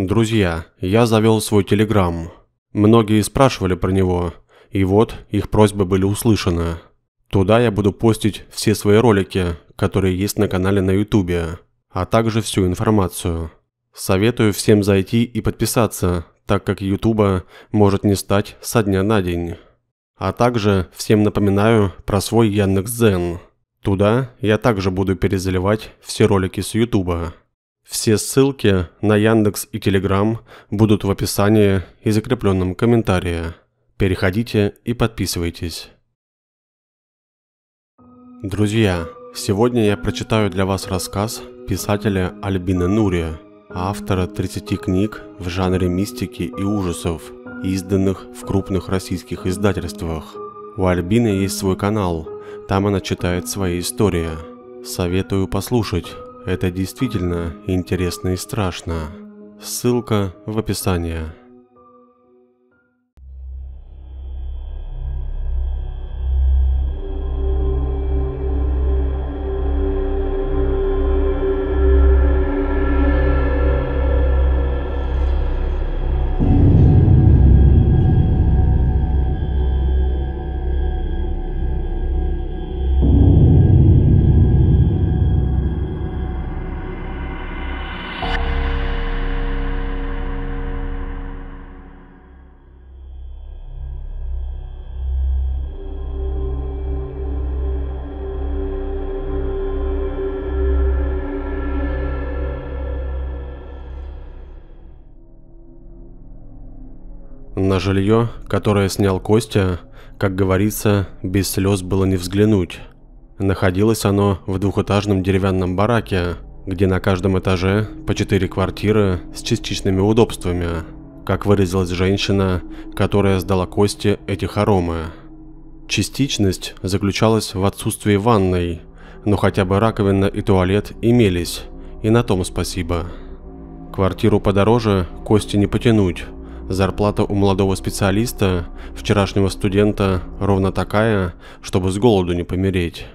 Друзья, я завел свой телеграм. Многие спрашивали про него, и вот их просьбы были услышаны. Туда я буду постить все свои ролики, которые есть на канале на ютубе, а также всю информацию. Советую всем зайти и подписаться, так как ютуба может не стать со дня на день. А также всем напоминаю про свой Яндекс.Дзен. Туда я также буду перезаливать все ролики с ютуба. Все ссылки на Яндекс и Телеграм будут в описании и закрепленном комментарии. Переходите и подписывайтесь. Друзья, сегодня я прочитаю для вас рассказ писателя Альбина Нури, автора 30 книг в жанре мистики и ужасов, изданных в крупных российских издательствах. У Альбины есть свой канал, там она читает свои истории. Советую послушать, это действительно интересно и страшно. Ссылка в описании. На жилье, которое снял Костя, как говорится, без слез было не взглянуть. Находилось оно в двухэтажном деревянном бараке, где на каждом этаже по четыре квартиры с частичными удобствами, как выразилась женщина, которая сдала Косте эти хоромы. Частичность заключалась в отсутствии ванной, но хотя бы раковина и туалет имелись, и на том спасибо. Квартиру подороже Косте не потянуть, Зарплата у молодого специалиста, вчерашнего студента, ровно такая, чтобы с голоду не помереть.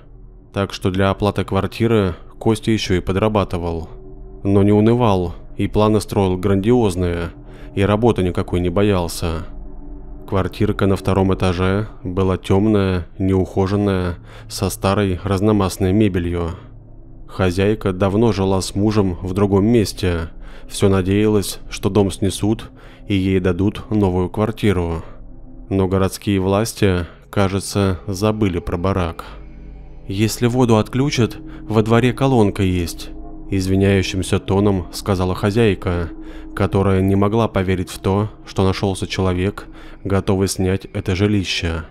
Так что для оплаты квартиры Костя еще и подрабатывал. Но не унывал, и планы строил грандиозные, и работы никакой не боялся. Квартирка на втором этаже была темная, неухоженная, со старой разномастной мебелью. Хозяйка давно жила с мужем в другом месте – все надеялась, что дом снесут и ей дадут новую квартиру. Но городские власти, кажется, забыли про барак. «Если воду отключат, во дворе колонка есть», – извиняющимся тоном сказала хозяйка, которая не могла поверить в то, что нашелся человек, готовый снять это жилище.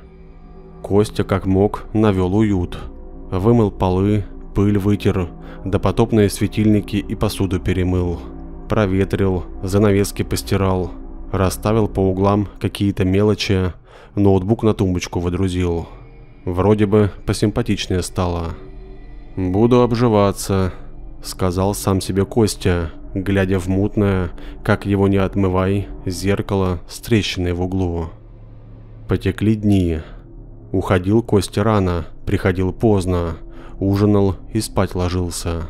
Костя как мог навел уют. Вымыл полы, пыль вытер, допотопные светильники и посуду перемыл проветрил, занавески постирал, расставил по углам какие-то мелочи, ноутбук на тумбочку выдрузил. Вроде бы посимпатичнее стало. «Буду обживаться», — сказал сам себе Костя, глядя в мутное, как его не отмывай, зеркало с трещиной в углу. Потекли дни. Уходил Костя рано, приходил поздно, ужинал и спать ложился.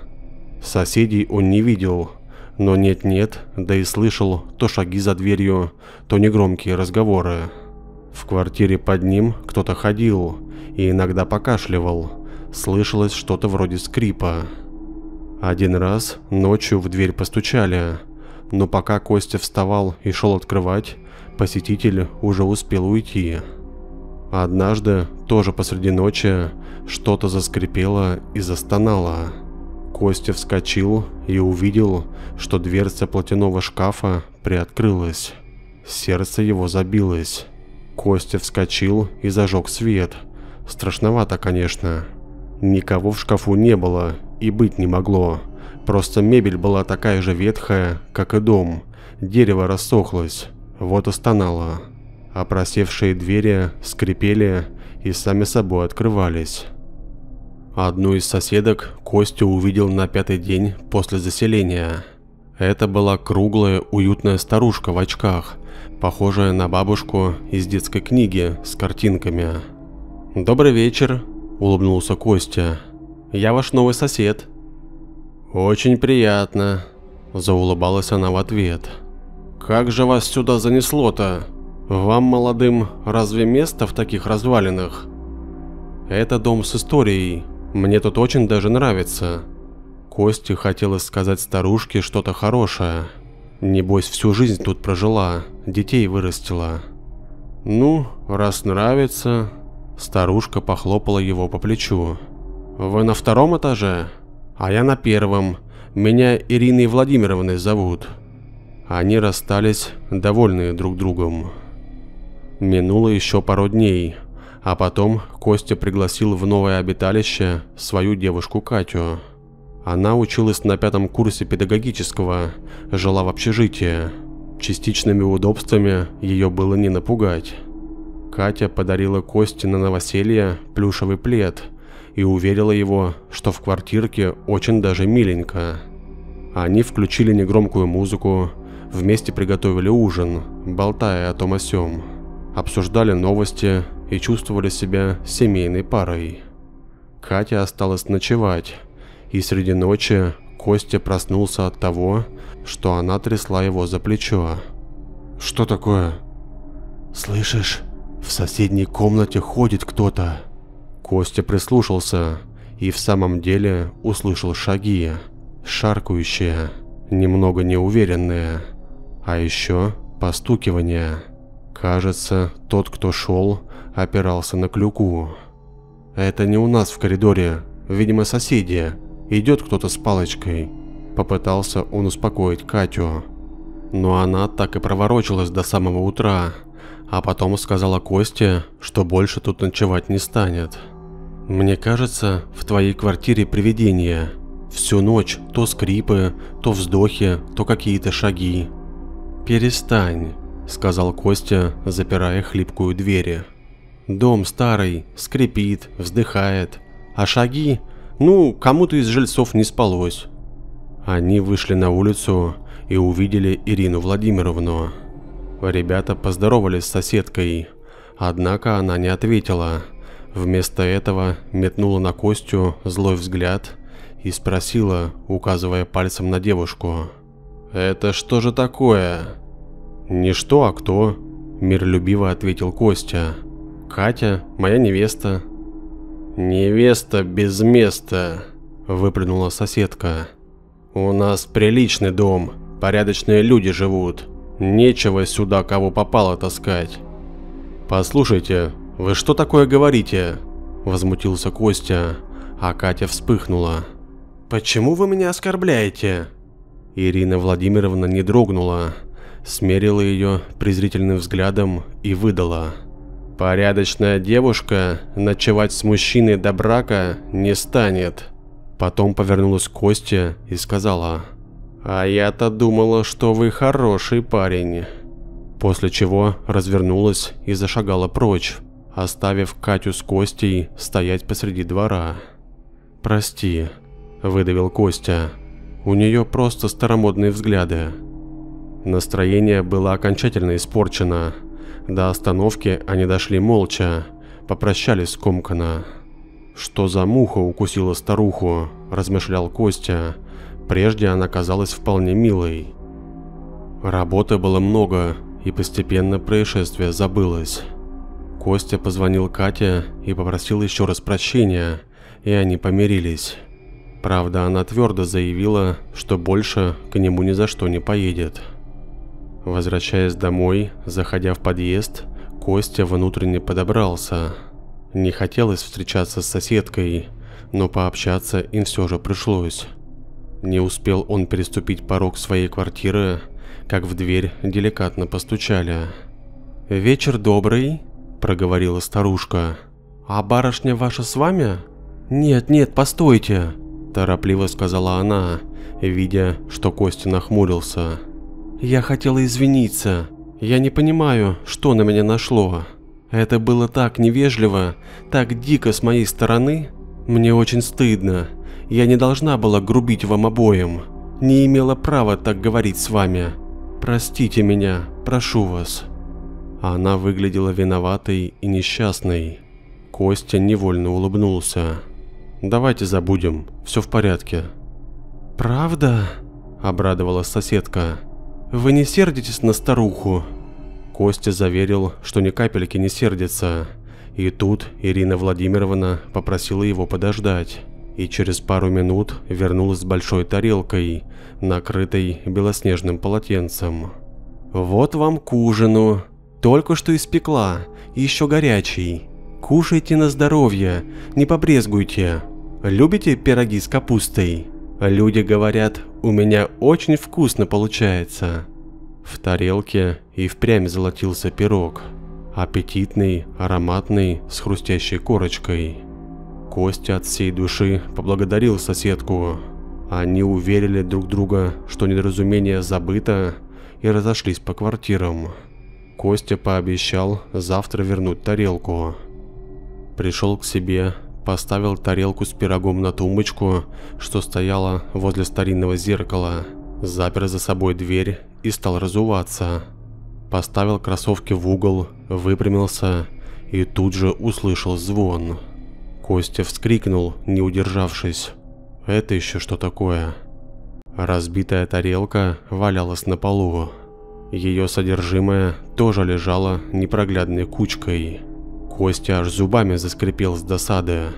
Соседей он не видел, но нет-нет, да и слышал то шаги за дверью, то негромкие разговоры. В квартире под ним кто-то ходил и иногда покашливал, слышалось что-то вроде скрипа. Один раз ночью в дверь постучали, но пока Костя вставал и шел открывать, посетитель уже успел уйти. Однажды, тоже посреди ночи, что-то заскрипело и застонало. Костя вскочил и увидел, что дверца платяного шкафа приоткрылась. Сердце его забилось. Костя вскочил и зажег свет. Страшновато, конечно. Никого в шкафу не было и быть не могло. Просто мебель была такая же ветхая, как и дом. Дерево рассохлось, вот и стонало. Опросевшие двери скрипели и сами собой открывались. А одну из соседок Костя увидел на пятый день после заселения. Это была круглая, уютная старушка в очках, похожая на бабушку из детской книги с картинками. «Добрый вечер», – улыбнулся Костя. «Я ваш новый сосед». «Очень приятно», – заулыбалась она в ответ. «Как же вас сюда занесло-то? Вам, молодым, разве место в таких развалинах?» «Это дом с историей», мне тут очень даже нравится. Кости хотелось сказать старушке что-то хорошее. Небось, всю жизнь тут прожила, детей вырастила. Ну, раз нравится... Старушка похлопала его по плечу. Вы на втором этаже? А я на первом. Меня Ириной Владимировной зовут. Они расстались, довольные друг другом. Минуло еще пару дней. А потом Костя пригласил в новое обиталище свою девушку Катю. Она училась на пятом курсе педагогического, жила в общежитии. Частичными удобствами ее было не напугать. Катя подарила Косте на новоселье плюшевый плед и уверила его, что в квартирке очень даже миленько. Они включили негромкую музыку, вместе приготовили ужин, болтая о том о сём. Обсуждали новости, и чувствовали себя семейной парой. Катя осталась ночевать, и среди ночи Костя проснулся от того, что она трясла его за плечо. «Что такое?» «Слышишь, в соседней комнате ходит кто-то». Костя прислушался и в самом деле услышал шаги, шаркающие, немного неуверенные, а еще постукивания. Кажется, тот, кто шел, опирался на клюку. «Это не у нас в коридоре, видимо соседи. Идет кто-то с палочкой». Попытался он успокоить Катю. Но она так и проворочилась до самого утра, а потом сказала Косте, что больше тут ночевать не станет. «Мне кажется, в твоей квартире привидение. Всю ночь то скрипы, то вздохи, то какие-то шаги». «Перестань», — сказал Костя, запирая хлипкую дверь. Дом старый, скрипит, вздыхает. А шаги? Ну, кому-то из жильцов не спалось. Они вышли на улицу и увидели Ирину Владимировну. Ребята поздоровались с соседкой, однако она не ответила. Вместо этого метнула на Костю злой взгляд и спросила, указывая пальцем на девушку. «Это что же такое?» «Не что, а кто?» – миролюбиво ответил Костя. «Костя». Катя, моя невеста. Невеста без места, выплюнула соседка. У нас приличный дом, порядочные люди живут. Нечего сюда кого попало таскать. Послушайте, вы что такое говорите? Возмутился Костя, а Катя вспыхнула. Почему вы меня оскорбляете? Ирина Владимировна не дрогнула, смерила ее презрительным взглядом и выдала. Порядочная девушка ночевать с мужчиной до брака не станет. Потом повернулась к Косте и сказала, «А я-то думала, что вы хороший парень». После чего развернулась и зашагала прочь, оставив Катю с Костей стоять посреди двора. «Прости», – выдавил Костя. «У нее просто старомодные взгляды». Настроение было окончательно испорчено – до остановки они дошли молча, попрощались скомканно. «Что за муха укусила старуху?» – размышлял Костя. Прежде она казалась вполне милой. Работы было много, и постепенно происшествие забылось. Костя позвонил Кате и попросил еще раз прощения, и они помирились. Правда, она твердо заявила, что больше к нему ни за что не поедет. Возвращаясь домой, заходя в подъезд, Костя внутренне подобрался. Не хотелось встречаться с соседкой, но пообщаться им все же пришлось. Не успел он переступить порог своей квартиры, как в дверь деликатно постучали. «Вечер добрый», – проговорила старушка. «А барышня ваша с вами?» «Нет, нет, постойте», – торопливо сказала она, видя, что Костя нахмурился. Я хотела извиниться. Я не понимаю, что на меня нашло. Это было так невежливо, так дико с моей стороны. Мне очень стыдно. Я не должна была грубить вам обоим. Не имела права так говорить с вами. Простите меня, прошу вас. Она выглядела виноватой и несчастной. Костя невольно улыбнулся. Давайте забудем, все в порядке. Правда? Обрадовалась соседка. «Вы не сердитесь на старуху?» Костя заверил, что ни капельки не сердится. И тут Ирина Владимировна попросила его подождать. И через пару минут вернулась с большой тарелкой, накрытой белоснежным полотенцем. «Вот вам к ужину. Только что испекла, еще горячий. Кушайте на здоровье, не побрезгуйте. Любите пироги с капустой?» Люди говорят, у меня очень вкусно получается. В тарелке и впрямь золотился пирог. Аппетитный, ароматный, с хрустящей корочкой. Костя от всей души поблагодарил соседку. Они уверили друг друга, что недоразумение забыто, и разошлись по квартирам. Костя пообещал завтра вернуть тарелку. Пришел к себе поставил тарелку с пирогом на тумбочку, что стояла возле старинного зеркала, запер за собой дверь и стал разуваться. Поставил кроссовки в угол, выпрямился и тут же услышал звон. Костя вскрикнул, не удержавшись. «Это еще что такое?» Разбитая тарелка валялась на полу. Ее содержимое тоже лежало непроглядной кучкой. Костя аж зубами заскрипел с досады.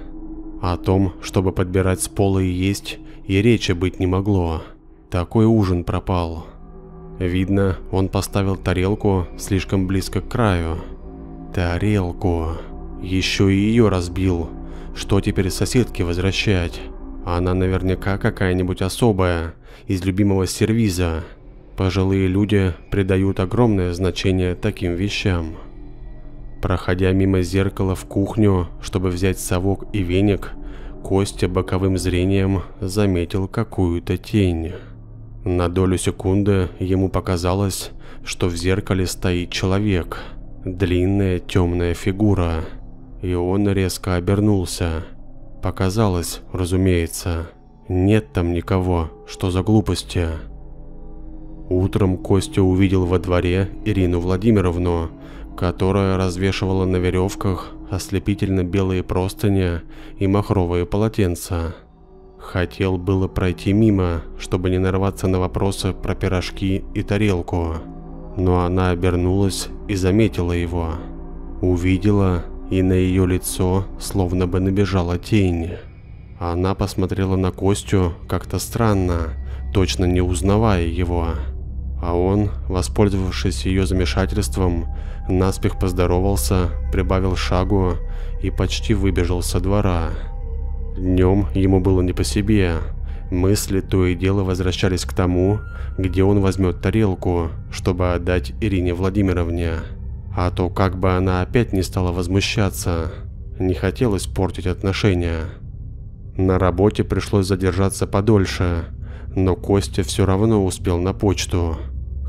О том, чтобы подбирать с пола и есть, и речи быть не могло. Такой ужин пропал. Видно, он поставил тарелку слишком близко к краю. Тарелку. Еще и ее разбил. Что теперь соседке возвращать? Она наверняка какая-нибудь особая, из любимого сервиза. Пожилые люди придают огромное значение таким вещам. Проходя мимо зеркала в кухню, чтобы взять совок и веник, Костя боковым зрением заметил какую-то тень. На долю секунды ему показалось, что в зеркале стоит человек, длинная темная фигура, и он резко обернулся. Показалось, разумеется, нет там никого, что за глупости. Утром Костя увидел во дворе Ирину Владимировну, которая развешивала на веревках ослепительно белые простыни и махровые полотенца. Хотел было пройти мимо, чтобы не нарваться на вопросы про пирожки и тарелку, но она обернулась и заметила его. Увидела, и на ее лицо словно бы набежала тень. Она посмотрела на Костю как-то странно, точно не узнавая его а он, воспользовавшись ее замешательством, наспех поздоровался, прибавил шагу и почти выбежал со двора. Днем ему было не по себе, мысли то и дело возвращались к тому, где он возьмет тарелку, чтобы отдать Ирине Владимировне. А то как бы она опять не стала возмущаться, не хотелось портить отношения. На работе пришлось задержаться подольше, но Костя все равно успел на почту.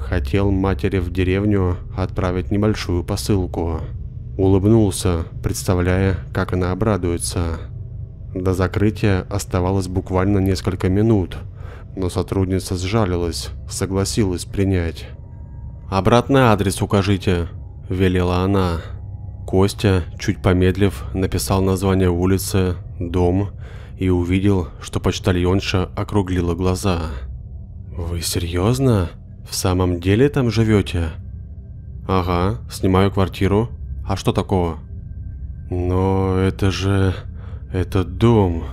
Хотел матери в деревню отправить небольшую посылку. Улыбнулся, представляя, как она обрадуется. До закрытия оставалось буквально несколько минут, но сотрудница сжалилась, согласилась принять. «Обратный адрес укажите», – велела она. Костя, чуть помедлив, написал название улицы, дом и увидел, что почтальонша округлила глаза. «Вы серьезно?» В самом деле там живете? Ага, снимаю квартиру. А что такого? Но это же... Это дом.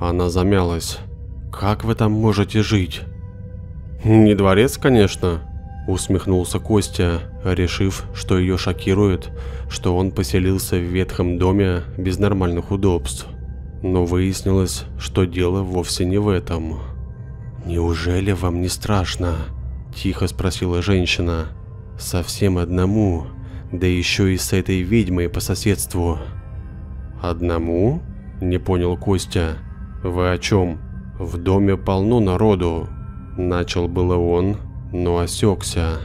Она замялась. Как вы там можете жить? Не дворец, конечно. Усмехнулся Костя, решив, что ее шокирует, что он поселился в ветхом доме без нормальных удобств. Но выяснилось, что дело вовсе не в этом. «Неужели вам не страшно?» – тихо спросила женщина. «Совсем одному, да еще и с этой ведьмой по соседству». «Одному?» – не понял Костя. «Вы о чем? В доме полно народу». Начал было он, но осекся.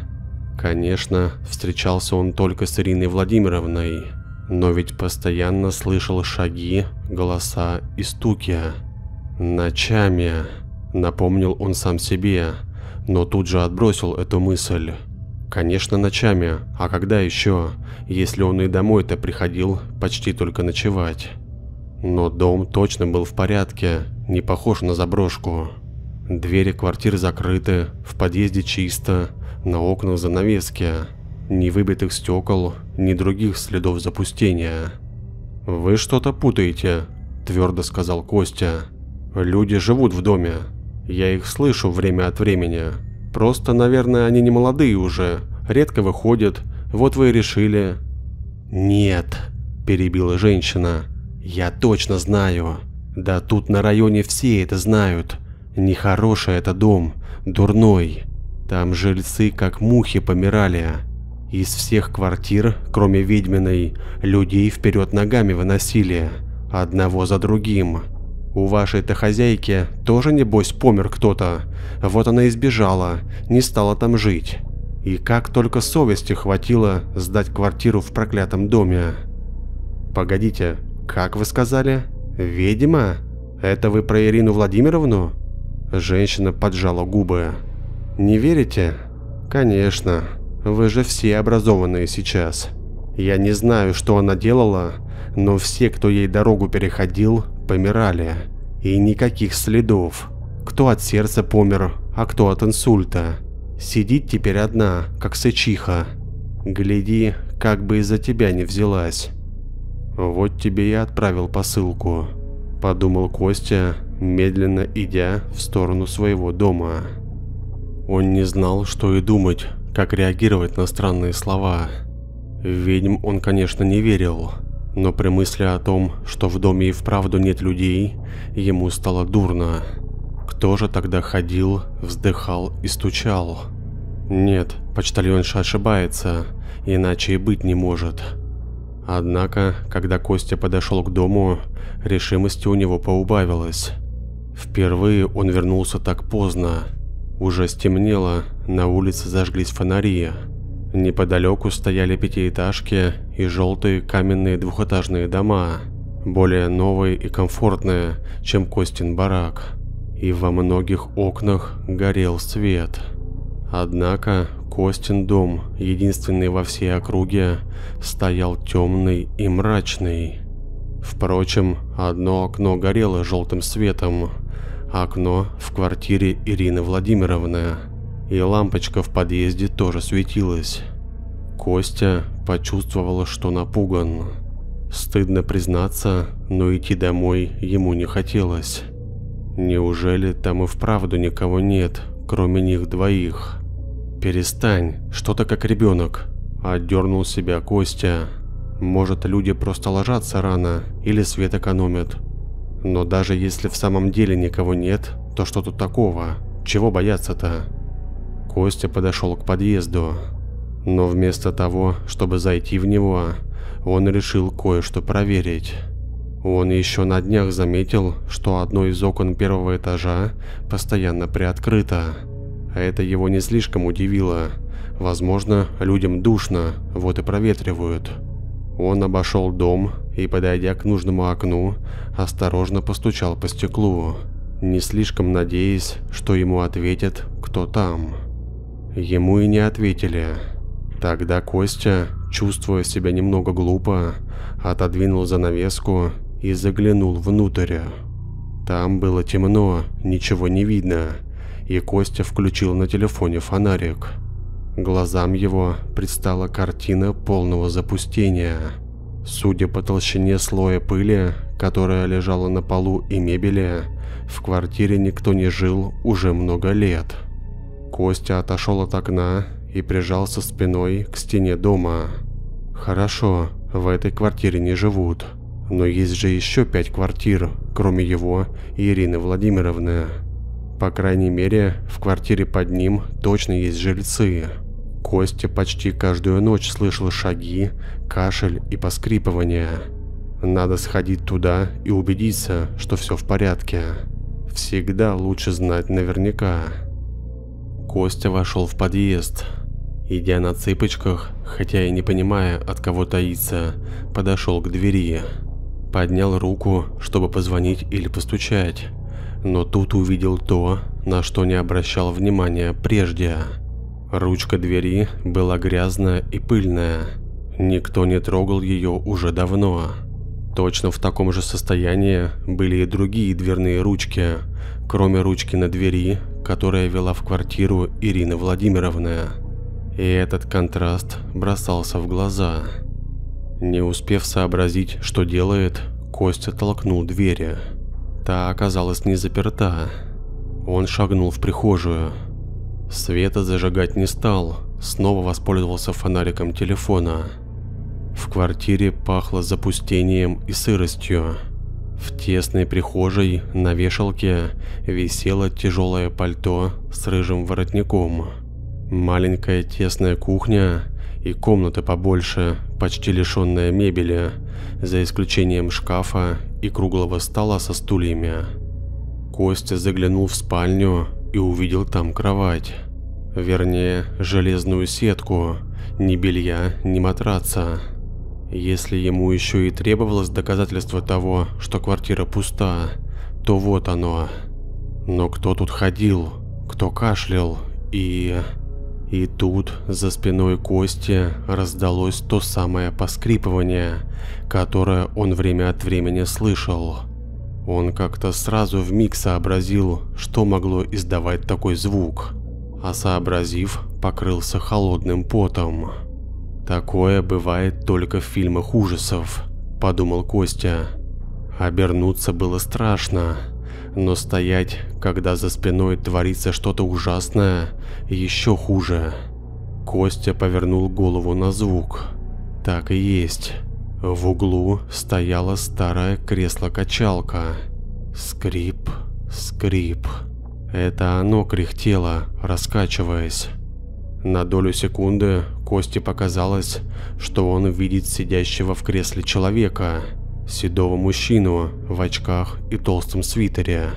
Конечно, встречался он только с Ириной Владимировной, но ведь постоянно слышал шаги, голоса и стуки. «Ночами», — напомнил он сам себе, но тут же отбросил эту мысль. Конечно, ночами, а когда еще, если он и домой-то приходил почти только ночевать. Но дом точно был в порядке, не похож на заброшку. Двери квартир закрыты, в подъезде чисто, на окнах занавески, ни выбитых стекол, ни других следов запустения. «Вы что-то путаете», – твердо сказал Костя. «Люди живут в доме, я их слышу время от времени. Просто, наверное, они не молодые уже, редко выходят. Вот вы и решили. Нет, перебила женщина. Я точно знаю. Да тут на районе все это знают. Нехороший это дом, дурной. Там жильцы как мухи помирали. Из всех квартир, кроме ведьминой, людей вперед ногами выносили, одного за другим. У вашей-то хозяйки тоже, небось, помер кто-то. Вот она и сбежала, не стала там жить. И как только совести хватило сдать квартиру в проклятом доме. Погодите, как вы сказали? Ведьма? Это вы про Ирину Владимировну? Женщина поджала губы. Не верите? Конечно. Вы же все образованные сейчас. Я не знаю, что она делала, но все, кто ей дорогу переходил, помирали, и никаких следов. Кто от сердца помер, а кто от инсульта. Сидит теперь одна, как сычиха. Гляди, как бы из-за тебя не взялась. Вот тебе и отправил посылку, подумал Костя, медленно идя в сторону своего дома. Он не знал, что и думать, как реагировать на странные слова. Ведьм он, конечно, не верил, но при мысли о том, что в доме и вправду нет людей, ему стало дурно. Кто же тогда ходил, вздыхал и стучал? Нет, почтальонша ошибается, иначе и быть не может. Однако, когда Костя подошел к дому, решимости у него поубавилось. Впервые он вернулся так поздно. Уже стемнело, на улице зажглись фонари. Неподалеку стояли пятиэтажки и желтые каменные двухэтажные дома, более новые и комфортные, чем Костин барак, и во многих окнах горел свет. Однако Костин дом, единственный во всей округе, стоял темный и мрачный. Впрочем, одно окно горело желтым светом, окно в квартире Ирины Владимировны, и лампочка в подъезде тоже светилась. Костя почувствовал, что напуган. Стыдно признаться, но идти домой ему не хотелось. Неужели там и вправду никого нет, кроме них двоих? «Перестань, что то как ребенок», – отдернул себя Костя. «Может, люди просто ложатся рано или свет экономят. Но даже если в самом деле никого нет, то что тут такого? Чего бояться-то?» Костя подошел к подъезду. Но вместо того, чтобы зайти в него, он решил кое-что проверить. Он еще на днях заметил, что одно из окон первого этажа постоянно приоткрыто. а Это его не слишком удивило. Возможно, людям душно, вот и проветривают. Он обошел дом и, подойдя к нужному окну, осторожно постучал по стеклу, не слишком надеясь, что ему ответят, кто там. Ему и не ответили. Тогда Костя, чувствуя себя немного глупо, отодвинул занавеску и заглянул внутрь. Там было темно, ничего не видно, и Костя включил на телефоне фонарик. Глазам его предстала картина полного запустения. Судя по толщине слоя пыли, которая лежала на полу и мебели, в квартире никто не жил уже много лет. Костя отошел от окна и прижался спиной к стене дома. Хорошо, в этой квартире не живут. Но есть же еще пять квартир, кроме его и Ирины Владимировны. По крайней мере, в квартире под ним точно есть жильцы. Костя почти каждую ночь слышал шаги, кашель и поскрипывание. Надо сходить туда и убедиться, что все в порядке. Всегда лучше знать наверняка. Костя вошел в подъезд. Идя на цыпочках, хотя и не понимая, от кого таится, подошел к двери. Поднял руку, чтобы позвонить или постучать, но тут увидел то, на что не обращал внимания прежде. Ручка двери была грязная и пыльная. Никто не трогал ее уже давно. Точно в таком же состоянии были и другие дверные ручки, кроме ручки на двери, которая вела в квартиру Ирины Владимировны и этот контраст бросался в глаза. Не успев сообразить, что делает, Костя толкнул двери. Та оказалась не заперта. Он шагнул в прихожую. Света зажигать не стал, снова воспользовался фонариком телефона. В квартире пахло запустением и сыростью. В тесной прихожей на вешалке висело тяжелое пальто с рыжим воротником. Маленькая тесная кухня и комната побольше, почти лишенная мебели, за исключением шкафа и круглого стола со стульями. Костя заглянул в спальню и увидел там кровать. Вернее, железную сетку, ни белья, ни матраца. Если ему еще и требовалось доказательство того, что квартира пуста, то вот оно. Но кто тут ходил, кто кашлял и... И тут за спиной Кости раздалось то самое поскрипывание, которое он время от времени слышал. Он как-то сразу в миг сообразил, что могло издавать такой звук, а сообразив, покрылся холодным потом. Такое бывает только в фильмах ужасов, подумал Костя. Обернуться было страшно, но стоять, когда за спиной творится что-то ужасное, еще хуже. Костя повернул голову на звук. Так и есть. В углу стояло старое кресло-качалка. Скрип, скрип. Это оно кряхтело, раскачиваясь. На долю секунды Косте показалось, что он видит сидящего в кресле человека – седого мужчину в очках и толстом свитере.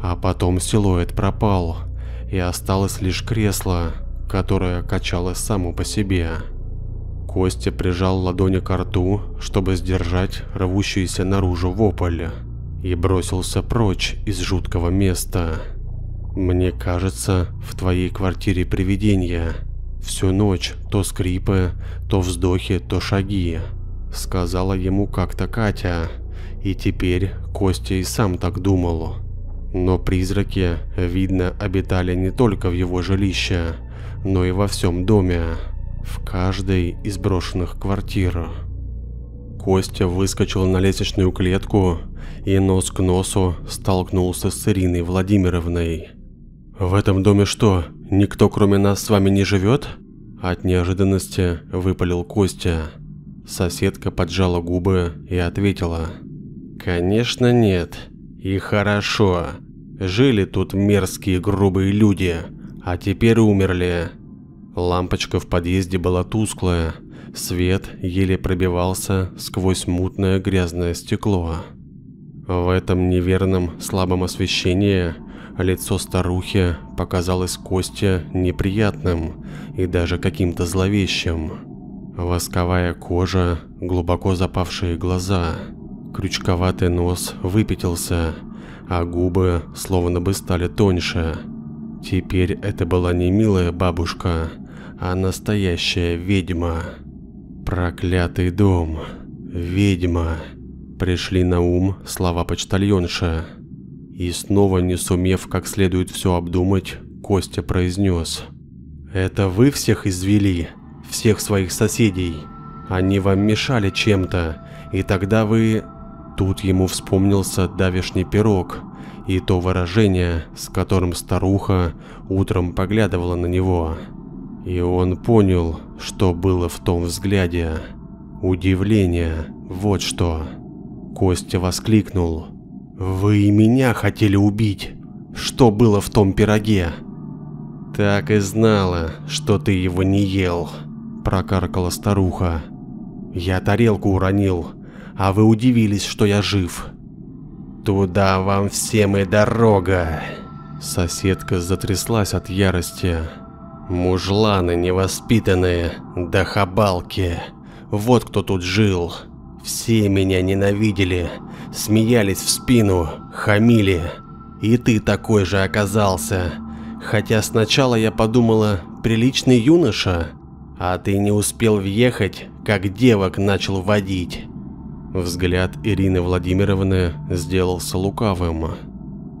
А потом силуэт пропал, и осталось лишь кресло, которое качалось само по себе. Костя прижал ладони к рту, чтобы сдержать рвущийся наружу вопль, и бросился прочь из жуткого места. «Мне кажется, в твоей квартире привидения. Всю ночь то скрипы, то вздохи, то шаги», – сказала ему как-то Катя, и теперь Костя и сам так думал. Но призраки, видно, обитали не только в его жилище, но и во всем доме, в каждой из брошенных квартир. Костя выскочил на лестничную клетку и нос к носу столкнулся с Ириной Владимировной. «В этом доме что, никто кроме нас с вами не живет?» От неожиданности выпалил Костя. Соседка поджала губы и ответила. «Конечно нет. И хорошо. Жили тут мерзкие грубые люди, а теперь умерли». Лампочка в подъезде была тусклая, свет еле пробивался сквозь мутное грязное стекло. В этом неверном слабом освещении лицо старухи показалось Косте неприятным и даже каким-то зловещим. Восковая кожа, глубоко запавшие глаза, крючковатый нос выпятился, а губы словно бы стали тоньше. Теперь это была не милая бабушка, а настоящая ведьма. Проклятый дом. Ведьма. Пришли на ум слова почтальонша. И снова не сумев как следует все обдумать, Костя произнес. «Это вы всех извели? всех своих соседей. Они вам мешали чем-то, и тогда вы... Тут ему вспомнился давешний пирог и то выражение, с которым старуха утром поглядывала на него. И он понял, что было в том взгляде. Удивление, вот что. Костя воскликнул. «Вы и меня хотели убить! Что было в том пироге?» «Так и знала, что ты его не ел», прокаркала старуха. «Я тарелку уронил, а вы удивились, что я жив». «Туда вам всем и дорога!» Соседка затряслась от ярости. «Мужланы невоспитанные, да хабалки! Вот кто тут жил! Все меня ненавидели, смеялись в спину, хамили. И ты такой же оказался!» Хотя сначала я подумала, приличный юноша, а ты не успел въехать, как девок начал водить. Взгляд Ирины Владимировны сделался лукавым.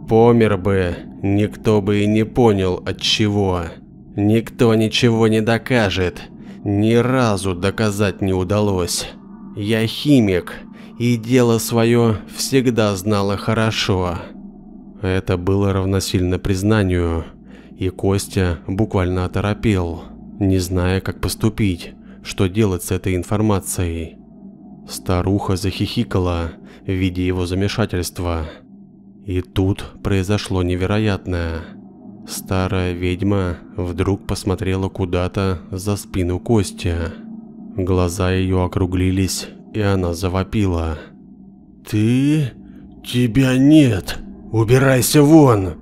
Помер бы, никто бы и не понял от чего. Никто ничего не докажет. Ни разу доказать не удалось. Я химик, и дело свое всегда знала хорошо. Это было равносильно признанию, и Костя буквально оторопел не зная, как поступить, что делать с этой информацией. Старуха захихикала, видя его замешательство. И тут произошло невероятное. Старая ведьма вдруг посмотрела куда-то за спину Костя. Глаза ее округлились, и она завопила. «Ты? Тебя нет! Убирайся вон!»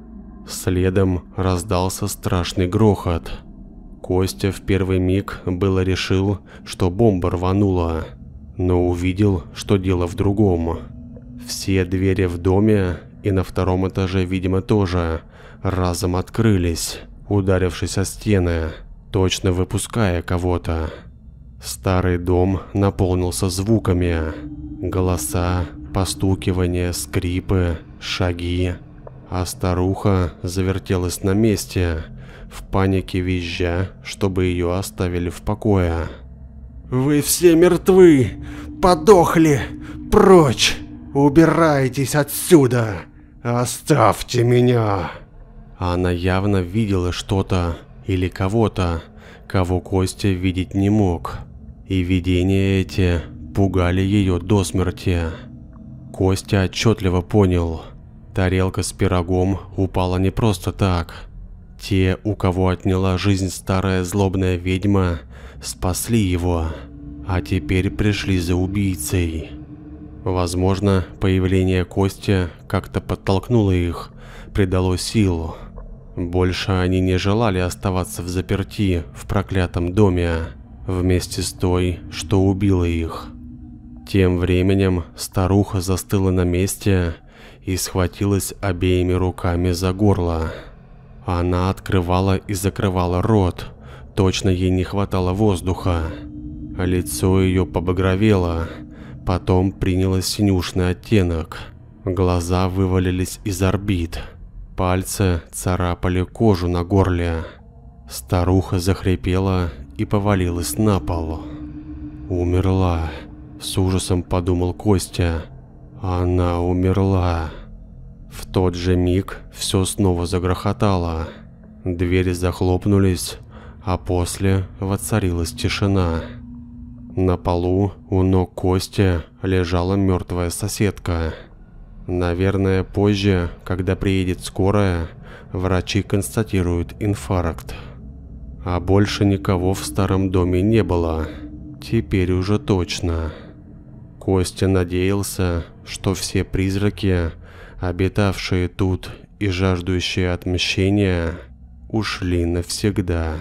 Следом раздался страшный грохот. Костя в первый миг было решил, что бомба рванула, но увидел, что дело в другом. Все двери в доме и на втором этаже, видимо, тоже разом открылись, ударившись о стены, точно выпуская кого-то. Старый дом наполнился звуками. Голоса, постукивания, скрипы, шаги. А старуха завертелась на месте, в панике визжа, чтобы ее оставили в покое. «Вы все мертвы! Подохли! Прочь! Убирайтесь отсюда! Оставьте меня!» Она явно видела что-то или кого-то, кого Костя видеть не мог. И видения эти пугали ее до смерти. Костя отчетливо понял, тарелка с пирогом упала не просто так. Те, у кого отняла жизнь старая злобная ведьма, спасли его, а теперь пришли за убийцей. Возможно, появление Костя как-то подтолкнуло их, придало силу. Больше они не желали оставаться в заперти в проклятом доме, вместе с той, что убила их. Тем временем старуха застыла на месте и схватилась обеими руками за горло. Она открывала и закрывала рот. Точно ей не хватало воздуха. Лицо ее побагровело, потом приняло синюшный оттенок. Глаза вывалились из орбит. Пальцы царапали кожу на горле. Старуха захрипела и повалилась на пол. «Умерла», — с ужасом подумал Костя. «Она умерла». В тот же миг все снова загрохотало. Двери захлопнулись, а после воцарилась тишина. На полу у ног Кости лежала мертвая соседка. Наверное, позже, когда приедет скорая, врачи констатируют инфаркт. А больше никого в старом доме не было. Теперь уже точно. Костя надеялся, что все призраки обитавшие тут и жаждущие отмщения, ушли навсегда.